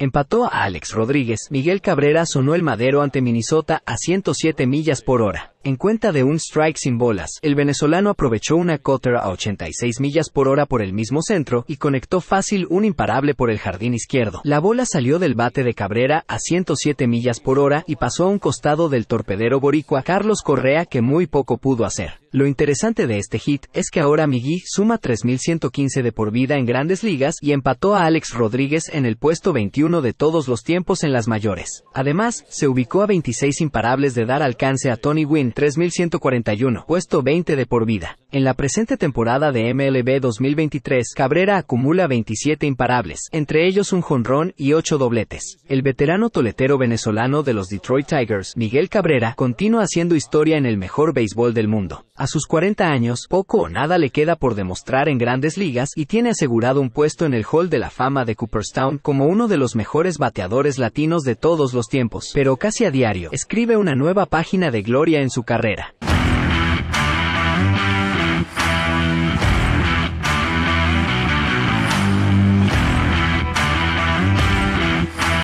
Empató a Alex Rodríguez. Miguel Cabrera sonó el madero ante Minnesota a 107 millas por hora. En cuenta de un strike sin bolas, el venezolano aprovechó una cutter a 86 millas por hora por el mismo centro y conectó fácil un imparable por el jardín izquierdo. La bola salió del bate de Cabrera a 107 millas por hora y pasó a un costado del torpedero boricua Carlos Correa que muy poco pudo hacer. Lo interesante de este hit es que ahora Migui suma 3.115 de por vida en grandes ligas y empató a Alex Rodríguez en el puesto 21 de todos los tiempos en las mayores. Además, se ubicó a 26 imparables de dar alcance a Tony Wynn 3.141, puesto 20 de por vida. En la presente temporada de MLB 2023, Cabrera acumula 27 imparables, entre ellos un jonrón y 8 dobletes. El veterano toletero venezolano de los Detroit Tigers, Miguel Cabrera, continúa haciendo historia en el mejor béisbol del mundo. A sus 40 años, poco o nada le queda por demostrar en grandes ligas y tiene asegurado un puesto en el Hall de la Fama de Cooperstown como uno de los mejores bateadores latinos de todos los tiempos, pero casi a diario escribe una nueva página de gloria en su carrera.